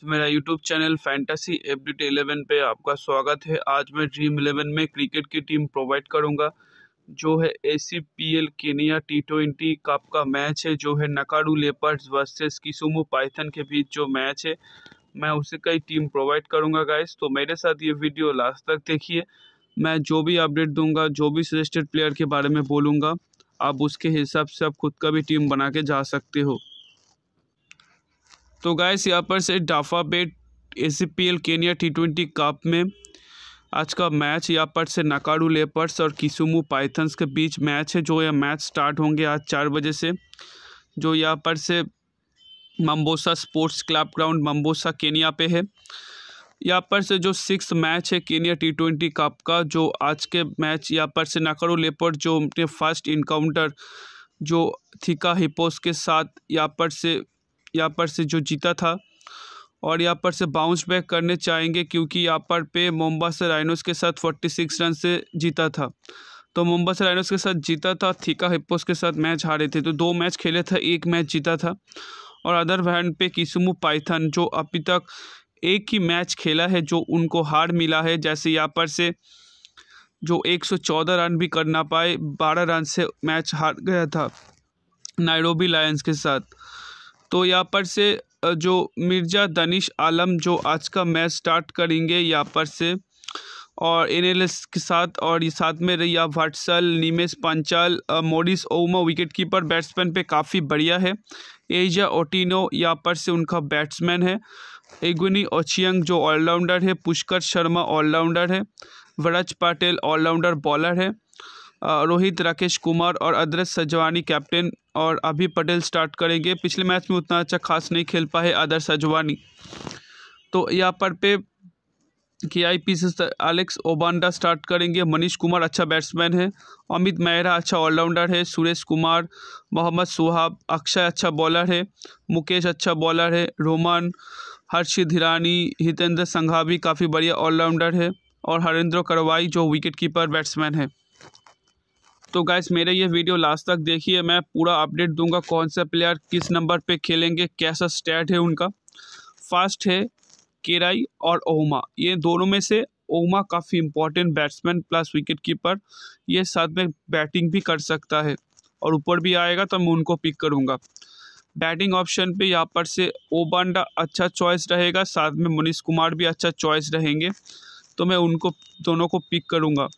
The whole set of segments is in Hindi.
तो मेरा यूट्यूब चैनल फैंटेसी एफडीटी 11 पे आपका स्वागत है आज मैं ड्रीम इलेवन में क्रिकेट की टीम प्रोवाइड करूंगा जो है A C P L Kenya T twenty cup का मैच है जो है Nakuru leopards versus Kisumu python के बीच जो मैच है मैं उसे कई टीम प्रोवाइड करूंगा गाइस तो मेरे साथ ये वीडियो लास्ट तक देखिए मैं जो भी अपडेट दूंगा जो भी सजेस्टेड प्लेयर के बारे में बोलूँगा आप उसके हिसाब से आप खुद का भी टीम बना के जा सकते हो तो गाइस यहाँ पर से Dafabet A C P L Kenya T twenty cup में आज का मैच यहाँ पर से नकारू लेपर्स और किसुमू पाइथन्स के बीच मैच है जो यह मैच स्टार्ट होंगे आज चार बजे से जो यहाँ पर से Mombasa sports club ground Mombasa Kenya पे है यहाँ पर से जो सिक्स मैच है केनिया टी ट्वेंटी कप का जो आज के मैच यहाँ पर से नकाडू लेपर्स जो अपने फर्स्ट इनकाउंटर जो थिका हिपोस के साथ यहाँ पर से यहाँ पर से जो जीता था और यहाँ पर से बाउंस बैक करने चाहेंगे क्योंकि यहाँ पर पे मुंबा से राइनोस के साथ फोर्टी सिक्स रन से जीता था तो मुंबा से राइनोस के साथ जीता था थीका हिप्पोस के साथ मैच हारे थे तो दो मैच खेले थे एक मैच जीता था और अदर वैंड पे किसुमु पाइथन जो अभी तक एक ही मैच खेला है जो उनको हार मिला है जैसे यहाँ पर से जो चौदह रन भी कर ना पाए बारह रन से मैच हार गया था नायरोबी लायंस के साथ तो यहाँ पर से जो मिर्ज़ा दनिश आलम जो आज का मैच स्टार्ट करेंगे यहाँ पर से और एन के साथ और ये साथ में Riya Vatsal Nimesh Panchal Morris Ouma wicket keeper batsman पे काफ़ी बढ़िया है एजा ओटिनो यहाँ पर से उनका बैट्समैन है एगुनी ओचियंग जो ऑलराउंडर है पुष्कर शर्मा ऑलराउंडर है वरज पाटिल ऑलराउंडर बॉलर है रोहित राकेश कुमार और अदरस सजवानी कैप्टन और अभी पटेल स्टार्ट करेंगे पिछले मैच में उतना अच्छा खास नहीं खेल पाए आदर्श सजवानी तो यहाँ पर पे के आई पी से एलेक्स ओबांडा स्टार्ट करेंगे मनीष कुमार अच्छा बैट्समैन है अमित मेहरा अच्छा ऑलराउंडर है सुरेश कुमार मोहम्मद सुहाब अक्षय अच्छा बॉलर है मुकेश अच्छा बॉलर है रोमान हर्षित हिरानी हितेंद्र संघावी काफ़ी बढ़िया ऑलराउंडर है और हरेंद्र करवाई जो विकेट कीपर बैट्समैन है तो गाइस मेरे ये वीडियो लास्ट तक देखिए मैं पूरा अपडेट दूंगा कौन सा प्लेयर किस नंबर पे खेलेंगे कैसा स्टैट है उनका फर्स्ट है केराई और ओमा ये दोनों में से ओमा काफ़ी important batsman plus wicket keeper ये साथ में बैटिंग भी कर सकता है और ऊपर भी आएगा तो मैं उनको पिक करूँगा बैटिंग ऑप्शन पे यहाँ पर से ओबांडा अच्छा चॉइस रहेगा साथ में मनीष कुमार भी अच्छा चॉइस रहेंगे तो मैं उनको दोनों को पिक करूँगा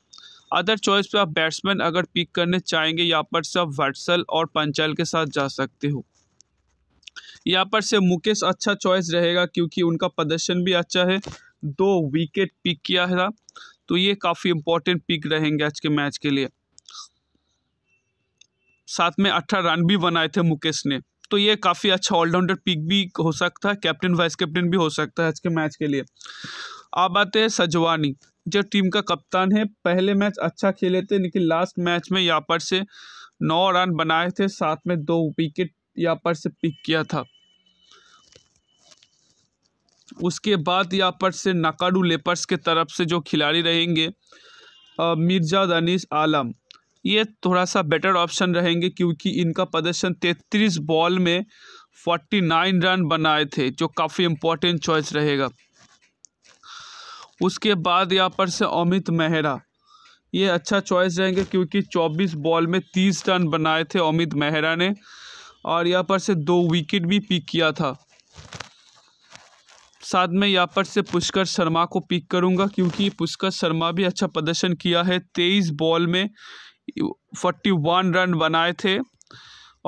अदर चॉइस पे आप बैट्समैन अगर पिक करने चाहेंगे यहाँ पर से आप वर्सल और पंचाल के साथ जा सकते हो यहाँ पर से मुकेश अच्छा चॉइस रहेगा क्योंकि उनका प्रदर्शन भी अच्छा है दो विकेट पिक किया है तो ये काफ़ी इंपॉर्टेंट पिक रहेंगे आज के मैच के लिए साथ में अट्ठारह रन भी बनाए थे मुकेश ने तो ये काफ़ी अच्छा ऑलराउंडर पिक भी हो सकता है कैप्टन वाइस कैप्टन भी हो सकता है आज के मैच के लिए अब आते हैं सजवानी जो टीम का कप्तान है पहले मैच अच्छा खेले थे लेकिन लास्ट मैच में यहाँ पर से नौ रन बनाए थे साथ में दो विकेट यहाँ पर से पिक किया था उसके बाद यहाँ पर से नकाडू लेपर्स के तरफ से जो खिलाड़ी रहेंगे मिर्जा दनीस आलम ये थोड़ा सा बेटर ऑप्शन रहेंगे क्योंकि इनका प्रदर्शन तैतीस बॉल में फोर्टी नाइन रन बनाए थे जो काफ़ी इम्पोर्टेंट चॉइस रहेगा उसके बाद यहाँ पर से अमित मेहरा ये अच्छा चॉइस रहेंगे क्योंकि 24 बॉल में 30 रन बनाए थे अमित मेहरा ने और यहाँ पर से दो विकेट भी पिक किया था साथ में यहाँ पर से पुष्कर शर्मा को पिक करूँगा क्योंकि पुष्कर शर्मा भी अच्छा प्रदर्शन किया है तेईस बॉल में फोर्टी वन रन बनाए थे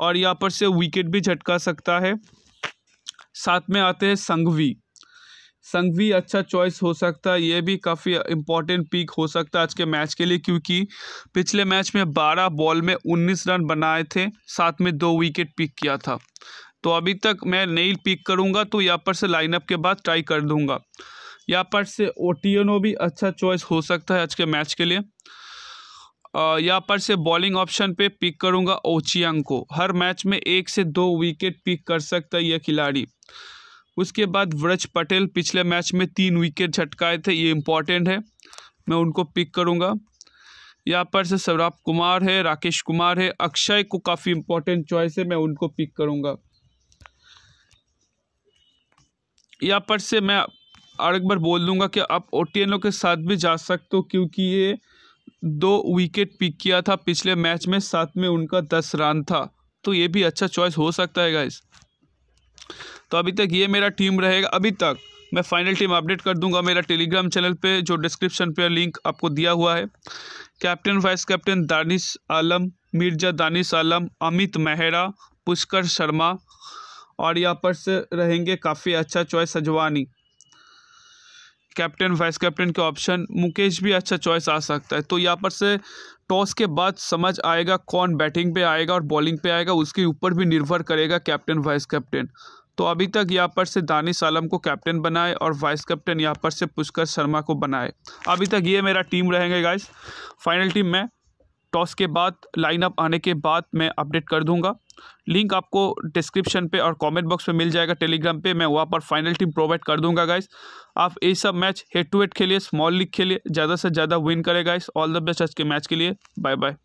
और यहाँ पर से विकेट भी झटका सकता है साथ में आते हैं संघवी भी अच्छा चॉइस हो सकता है ये भी काफ़ी इंपॉर्टेंट पिक हो सकता है आज के मैच के लिए क्योंकि पिछले मैच में बारह बॉल में उन्नीस रन बनाए थे साथ में दो विकेट पिक किया था तो अभी तक मैं नहीं पिक करूँगा तो यहाँ पर से लाइनअप के बाद ट्राई कर दूँगा यहाँ पर से ओ भी अच्छा चॉइस हो सकता है आज के मैच के लिए यहाँ पर से बॉलिंग ऑप्शन पे पिक करूँगा ओचियांग को हर मैच में एक से दो विकेट पिक कर सकता है यह खिलाड़ी उसके बाद व्रज पटेल पिछले मैच में तीन विकेट झटकाए थे ये इम्पॉर्टेंट है मैं उनको पिक करूँगा यहाँ पर से सौराभ कुमार है राकेश कुमार है अक्षय को काफ़ी इम्पोर्टेंट चॉइस है मैं उनको पिक करूँगा यहाँ पर से मैं और एक बार बोल दूंगा कि आप ओ के साथ भी जा सकते हो क्योंकि ये दो विकेट पिक किया था पिछले मैच में साथ में उनका दस रन था तो ये भी अच्छा चॉइस हो सकता है गाइस तो अभी तक ये मेरा टीम रहेगा अभी तक मैं फाइनल टीम अपडेट कर दूंगा मेरा टेलीग्राम चैनल पे जो डिस्क्रिप्शन पे लिंक आपको दिया हुआ है captain vice captain Danish Alam Mirza Danish Alam Amit Mehra Pushkar Sharma और यहाँ पर से रहेंगे काफ़ी अच्छा choice Ajwani captain vice captain के ऑप्शन मुकेश भी अच्छा चॉइस आ सकता है तो यहाँ पर से टॉस के बाद समझ आएगा कौन बैटिंग पे आएगा और बॉलिंग पे आएगा उसके ऊपर भी निर्भर करेगा कैप्टन वाइस कैप्टन तो अभी तक यहाँ पर से दानिश आलम को कैप्टन बनाए और वाइस कैप्टन यहाँ पर से पुष्कर शर्मा को बनाए अभी तक ये मेरा टीम रहेंगे गाइस फाइनल टीम में टॉस के बाद लाइनअप आने के बाद मैं अपडेट कर दूंगा लिंक आपको डिस्क्रिप्शन पे और कमेंट बॉक्स में मिल जाएगा टेलीग्राम पे मैं वहाँ पर फाइनल टीम प्रोवाइड कर दूंगा गाइस आप ये सब मैच हेड टू हेड खेलिए स्मॉल लीग खेलिए ज़्यादा से ज़्यादा विन करें गाइस ऑल द बेस्ट आज के मैच के लिए बाय बाय